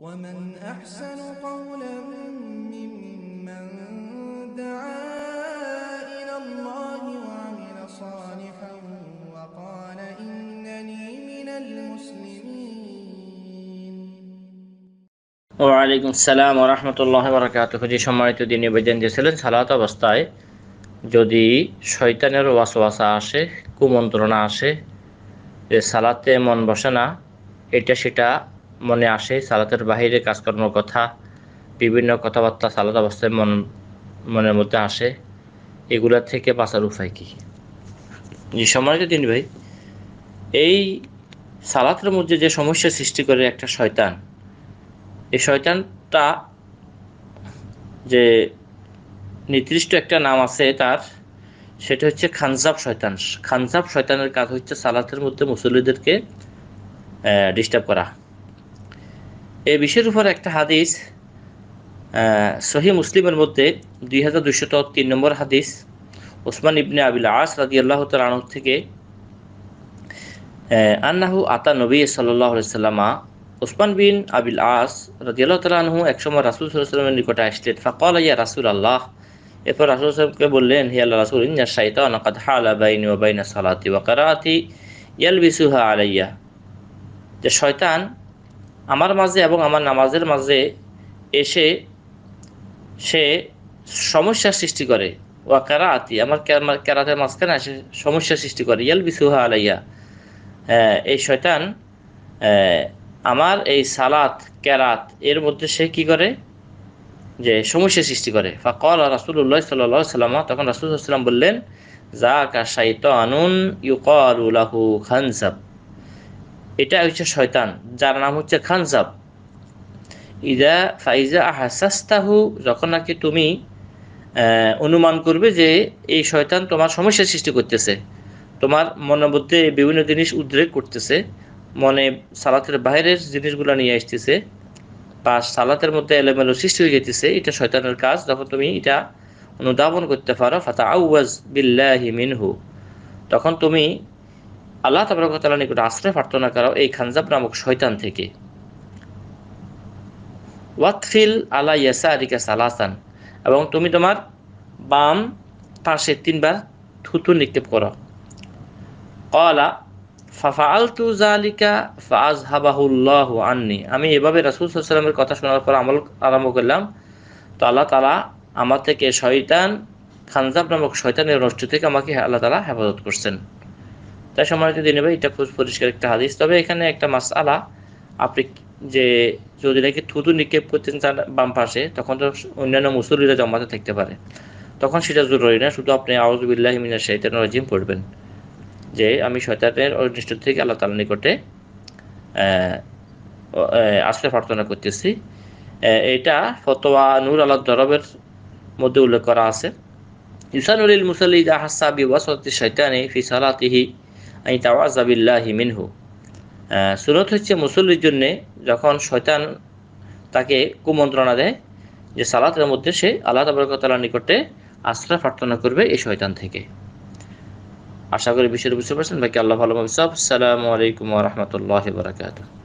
ومن أحسن قولا ممن دعا إلى সালাম রহমতুল্লাহ বরকাতহ যে সম্মানিত দিন নিবেদন দিয়েছিলেন সালাত অবস্থায় যদি শয়তানের ওয়াসওয়াসা আসে কুমন্ত্রণা আসে যে সালাতে মন বসে না এটা সেটা মনে আসে সালাতের বাহিরে কাজকর্মের কথা বিভিন্ন কথাবার্তা সালাত অবস্থায় মন মনের মধ্যে আসে এগুলা থেকে বাঁচার উপায় কী যে সময় দিন ভাই এই সালাতের মধ্যে যে সমস্যা সৃষ্টি করে একটা শয়তান এই শয়তানটা যে নির্দিষ্ট একটা নাম আছে তার সেটা হচ্ছে খানজাব শয়তান খানজাব শয়তানের কাজ হচ্ছে সালাতের মধ্যে মুসল্লিদেরকে ডিস্টার্ব করা এ বিষয়ের উপর একটা হাদিস সহি মুসলিমের মধ্যে দুই হাজার দুশত তিন নম্বর হাদিস ওসমান ইবনে আবিল আস রাজি আল্লাহ তালন থেকে আন্নাহু আতা নবী সাল্লাহ সাল্লামা ওসমান বিন আবিল আস রাজি আল্লাহ তালহু একসময় রাসুল সাল্লামের নিকটে আসলেন ফাঁকাল ইয়া রাসুল আল্লাহ এরপর রাসুল সাহেবকে বললেন হিয়া আল্লাহ রাসুল ইন্না সাইতা অনাকাদ হালা বাইন ও বাইনা সালাতি ওয়াকারাতি ইয়াল বিসুহা আলাইয়া যে শয়তান আমার মাঝে এবং আমার নামাজের মাঝে এসে সে সমস্যা সৃষ্টি করে ওয়া আতি আমার কেরাতের মাঝখানে এসে সমস্যা সৃষ্টি করে ইয়াল বিসুহা আলাইয়া হ্যাঁ, এই শয়তান হ্যাঁ, আমার এই সালাত কেরাত এর মধ্যে সে কি করে যে সমস্যা সৃষ্টি করে ফাকল রাসুল্লাহ সাল্লাহ সাল্লাম তখন রাসুল সাল্লাম বললেন যা কা শাইতানুন ইউকালু লাহু খানসাব এটা হচ্ছে শয়তান যার নাম হচ্ছে খানজাব ইদা ফাইজা আহাসাস্তাহু যখন নাকি তুমি অনুমান করবে যে এই শয়তান তোমার সমস্যার সৃষ্টি করতেছে তোমার মনের মধ্যে বিভিন্ন জিনিস উদ্রেক করতেছে মনে সালাতের বাইরের জিনিসগুলো নিয়ে আসতেছে বা সালাতের মধ্যে এলোমেলো সৃষ্টি হয়ে যেতেছে এটা শয়তানের কাজ যখন তুমি এটা অনুধাবন করতে পারো ফাতা আউয়াজ বিল্লাহি মিনহু তখন তুমি আল্লাহ তাবরকতাল্লাহ নিকট আশ্রয় প্রার্থনা করাও এই খানজাব নামক শয়তান থেকে ওয়াতফিল আলা ইয়াসা আরিকা সালাসান এবং তুমি তোমার বাম পাশে তিনবার থুতু নিক্ষেপ করো কলা ফাফা আল তু জালিকা ফাজ হাবাহুল্লাহ আননি আমি এভাবে রাসুল সাল্লামের কথা শোনার পর আমল আরম্ভ করলাম তো আল্লাহ তালা আমার থেকে শয়তান খানজাব নামক শয়তানের নষ্ট থেকে আমাকে আল্লাহ তালা হেফাজত করছেন তাই সম্মানিত দিনে ভাই এটা খুব পরিষ্কার একটা হাদিস তবে এখানে একটা মাস আলা আপনি যে যদি নাকি থুতু নিক্ষেপ করতেন তার বাম পাশে তখন তো অন্যান্য মুসল্লিরা জমাতে থাকতে পারে তখন সেটা জরুরি না শুধু আপনি আউজবিল্লাহ মিনা শৈতান রাজিম পড়বেন যে আমি শয়তানের অনিষ্ট থেকে আল্লাহ তালা নিকটে আশ্রয় প্রার্থনা করতেছি এটা ফতোয়া নূর আল্লাহ দরবের মধ্যে উল্লেখ করা আছে ইসানুল মুসলিদ হাসাবি ওয়াসতি শৈতানি ফিসালাতিহি আই মিনহু সুনত হচ্ছে মুসল্লির জন্যে যখন শয়তান তাকে কুমন্ত্রণা দেয় যে সালাতের মধ্যে সে আল্লাহ তাবরকতালার নিকটে আশ্রয় প্রার্থনা করবে এই শয়তান থেকে আশা করি বিষয়টা বুঝতে পারছেন বাকি আল্লাহ ভালো সব সালামু আলাইকুম রহমতুল্লাহ বারাকাতু